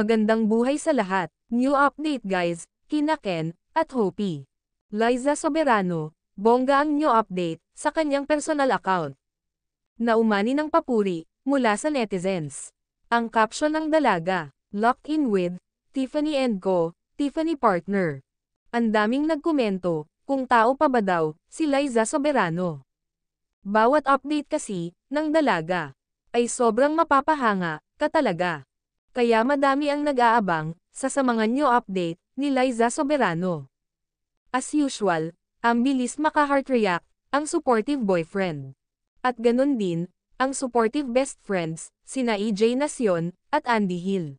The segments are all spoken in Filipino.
magandang buhay sa lahat. New update guys, kinaken at Hopi. Liza Soberano, bongga ang new update, sa kanyang personal account. Naumani ng papuri, mula sa netizens. Ang caption ng dalaga, Locked in with, Tiffany and Co., Tiffany Partner. Ang daming nagkomento, kung tao pa ba daw, si Liza Soberano. Bawat update kasi, ng dalaga, ay sobrang mapapahanga, ka talaga kaya madami ang nag-aabang, sa samangan nyo update, ni Liza Soberano. As usual, ang bilis maka-heart react, ang supportive boyfriend. At ganun din, ang supportive best friends, sina EJ Nacion, at Andy Hill.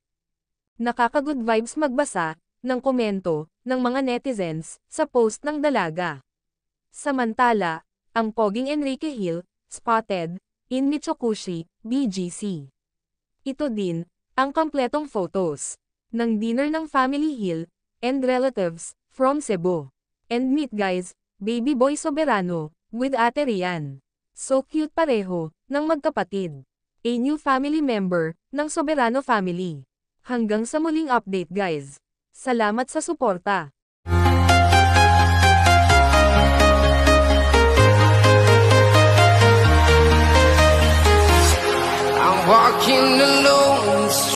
Nakaka-good vibes magbasa, ng komento, ng mga netizens, sa post ng dalaga. Samantala, ang poging Enrique Hill, spotted, in Michokushi, BGC. Ito din, ang kompletong photos ng dinner ng Family Hill and relatives from Cebu. And meet guys, baby boy Soberano with Ate Rian. So cute pareho ng magkapatid. A new family member ng Soberano family. Hanggang sa muling update guys. Salamat sa suporta. walking alone.